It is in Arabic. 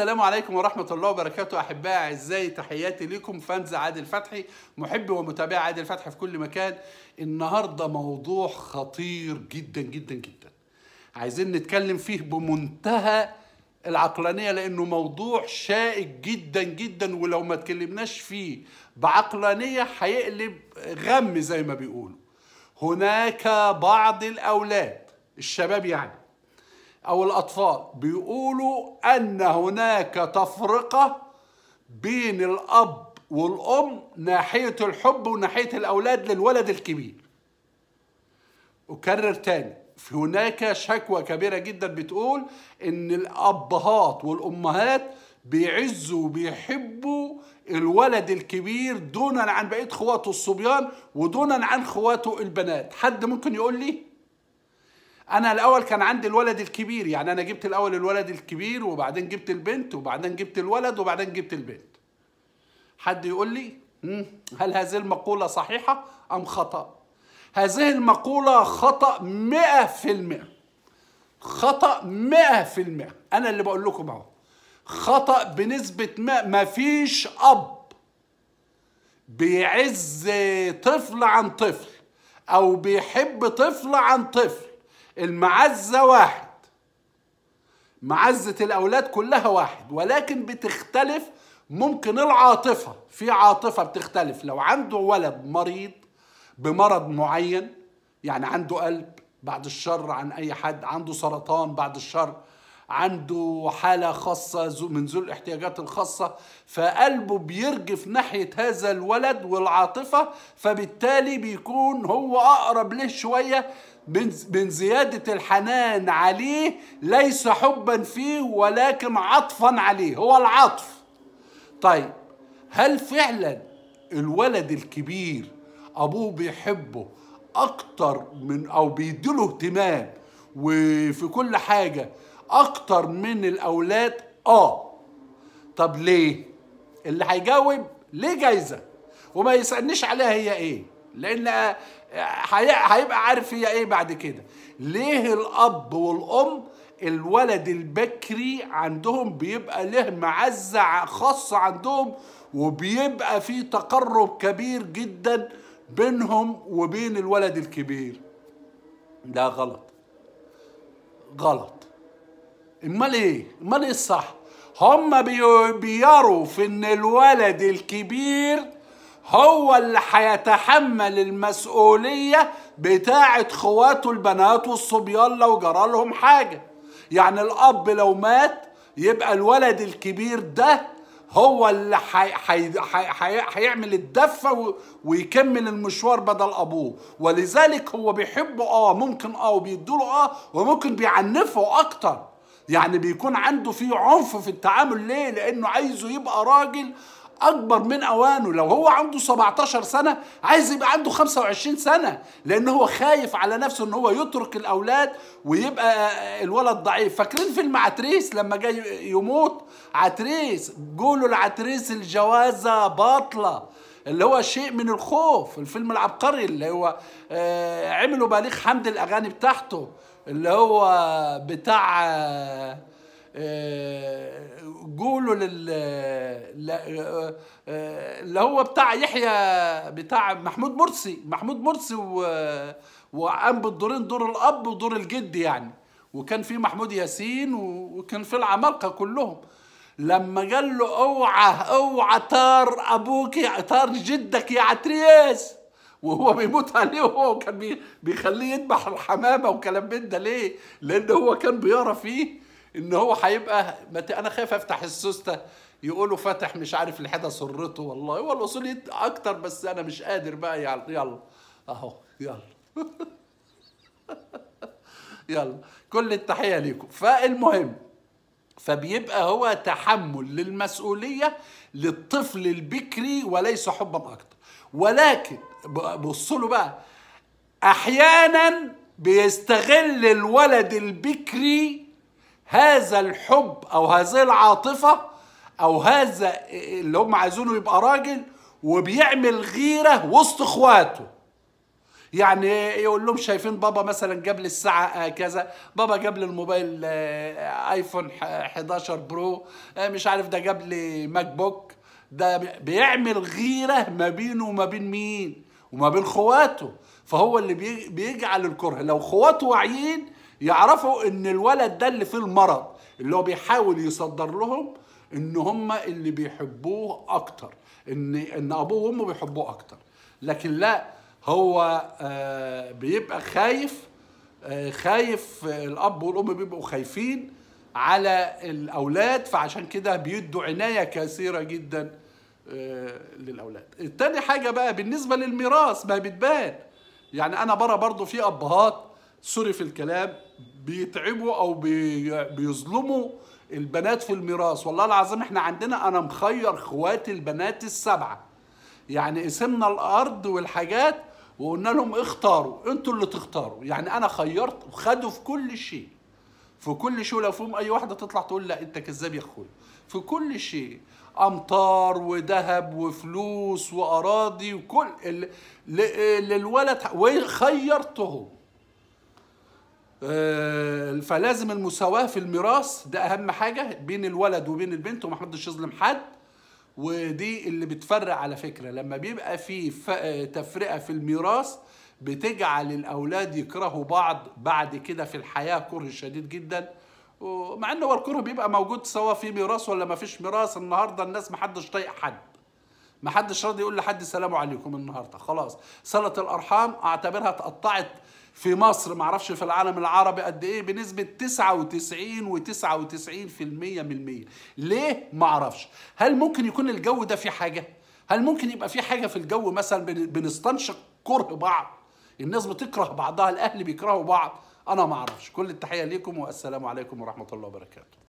السلام عليكم ورحمة الله وبركاته أحبائي أعزائي تحياتي لكم فانز عادل فتحي محب ومتابع عادل فتحي في كل مكان النهاردة موضوع خطير جدا جدا جدا عايزين نتكلم فيه بمنتهى العقلانية لأنه موضوع شائك جدا جدا ولو ما تكلمناش فيه بعقلانية هيقلب غم زي ما بيقولوا هناك بعض الأولاد الشباب يعني أو الأطفال بيقولوا أن هناك تفرقة بين الأب والأم ناحية الحب وناحية الأولاد للولد الكبير أكرر تاني في هناك شكوى كبيرة جدا بتقول إن الأبهات والأمهات بيعزوا وبيحبوا الولد الكبير دونا عن بقية خواته الصبيان ودونا عن خواته البنات حد ممكن يقول لي انا الاول كان عندي الولد الكبير يعني انا جبت الاول الولد الكبير وبعدين جبت البنت وبعدين جبت الولد وبعدين جبت البنت حد يقول لي هل هذه المقولة صحيحة أم خطأ هذه المقولة خطأ مئة في المئة خطأ مئة في المئة أنا اللي بقول لكم أهو خطأ بنسبة ما مفيش أب بيعز طفل عن طفل أو بيحب طفل عن طفل المعزة واحد معزة الأولاد كلها واحد ولكن بتختلف ممكن العاطفة في عاطفة بتختلف لو عنده ولد مريض بمرض معين يعني عنده قلب بعد الشر عن أي حد عنده سرطان بعد الشر عنده حالة خاصة من ذو الاحتياجات الخاصة فقلبه بيرجف ناحية هذا الولد والعاطفة فبالتالي بيكون هو أقرب له شوية من زيادة الحنان عليه ليس حبا فيه ولكن عطفا عليه هو العطف طيب هل فعلا الولد الكبير أبوه بيحبه أكتر من أو بيديله اهتمام وفي كل حاجة أكتر من الأولاد آه طب ليه؟ اللي هيجاوب ليه جايزة وما يسألنيش عليها هي إيه لأن هيبقى عارف هي ايه بعد كده ليه الاب والام الولد البكري عندهم بيبقى له معزة خاصة عندهم وبيبقى في تقرب كبير جدا بينهم وبين الولد الكبير ده غلط غلط امال ايه امال ايه الصح هم بيروا في ان الولد الكبير هو اللي هيتحمل المسؤولية بتاعة خواته البنات والصبيان لو جرى لهم حاجة يعني الأب لو مات يبقى الولد الكبير ده هو اللي هيعمل الدفة ويكمل المشوار بدل أبوه ولذلك هو بيحبه آه ممكن آه وبيدوله آه وممكن بيعنفه أكتر يعني بيكون عنده فيه عنف في التعامل ليه لأنه عايزه يبقى راجل اكبر من اوانه لو هو عنده 17 سنه عايز يبقى عنده 25 سنه لان هو خايف على نفسه ان هو يترك الاولاد ويبقى الولد ضعيف فاكرين فيلم عتريس لما جاي يموت عتريس قولوا العتريس الجوازه باطله اللي هو شيء من الخوف الفيلم العبقري اللي هو آه، عملوا بليغ حمد الاغاني بتاعته اللي هو بتاع آه، آه، قولوا لل آه، آه، اللي هو بتاع يحيى بتاع محمود مرسي محمود مرسي و... وقام بالدورين دور الاب ودور الجد يعني وكان في محمود ياسين وكان في العمالقه كلهم لما قال له اوعى اوعى تار ابوك يا تار جدك يا عترياس وهو بيموت عليه وهو كان بيخليه يذبح الحمامه وكلام من ده ليه؟ لان هو كان بيرى فيه ان هو هيبقى انا خايف افتح السوسته يقولوا فتح مش عارف الحده سرته والله هو الاصول اكتر بس انا مش قادر بقى يلا يلا اهو يلا يلا كل التحيه ليكم فالمهم فبيبقى هو تحمل للمسؤوليه للطفل البكري وليس حبا اكتر ولكن بصوا له بقى احيانا بيستغل الولد البكري هذا الحب او هذه العاطفه او هذا اللي هم عايزينه يبقى راجل وبيعمل غيره وسط اخواته يعني يقول لهم شايفين بابا مثلا جاب لي الساعه آه، كذا بابا جاب لي الموبايل آه، ايفون 11 برو آه، مش عارف ده جاب لي ماك بوك ده بيعمل غيره ما بينه وما بين مين وما بين خواته فهو اللي بيجعل الكره لو خواته واعيين يعرفوا ان الولد ده اللي فيه المرض اللي هو بيحاول يصدر لهم ان هم اللي بيحبوه اكتر ان ان ابوه وامه بيحبوه اكتر لكن لا هو آه، بيبقى خايف آه، خايف الاب والام بيبقوا خايفين على الاولاد فعشان كده بيدوا عنايه كثيره جدا آه، للاولاد التاني حاجه بقى بالنسبه للميراث ما بتبان يعني انا برا برضو في ابهات سوري في الكلام بيتعبوا او بيظلموا البنات في الميراث والله العظيم احنا عندنا انا مخير اخواتي البنات السبعه يعني قسمنا الارض والحاجات وقلنا لهم اختاروا انتوا اللي تختاروا يعني انا خيرت وخدوا في كل شيء في كل شيء ولو فيهم اي واحده تطلع تقول لا انت كذاب يا اخويا في كل شيء امطار وذهب وفلوس واراضي وكل للولد وخيرتهم آه، فلازم المساواه في الميراث ده اهم حاجه بين الولد وبين البنت وما حدش يظلم حد ودي اللي بتفرق على فكره لما بيبقى في تفرقه في الميراث بتجعل الاولاد يكرهوا بعض بعد كده في الحياه كره شديد جدا مع ان هو الكره بيبقى موجود سواء في ميراث ولا ما فيش ميراث النهارده الناس ما حدش طايق حد ما حدش راضي يقول لحد سلام عليكم النهارده خلاص صله الارحام اعتبرها اتقطعت في مصر معرفش في العالم العربي قد ايه بنسبه 99 و99% من المية ليه معرفش هل ممكن يكون الجو ده في حاجه هل ممكن يبقى في حاجه في الجو مثلا بنستنشق كره بعض الناس بتكره بعضها الاهل بيكرهوا بعض انا معرفش كل التحيه ليكم والسلام عليكم ورحمه الله وبركاته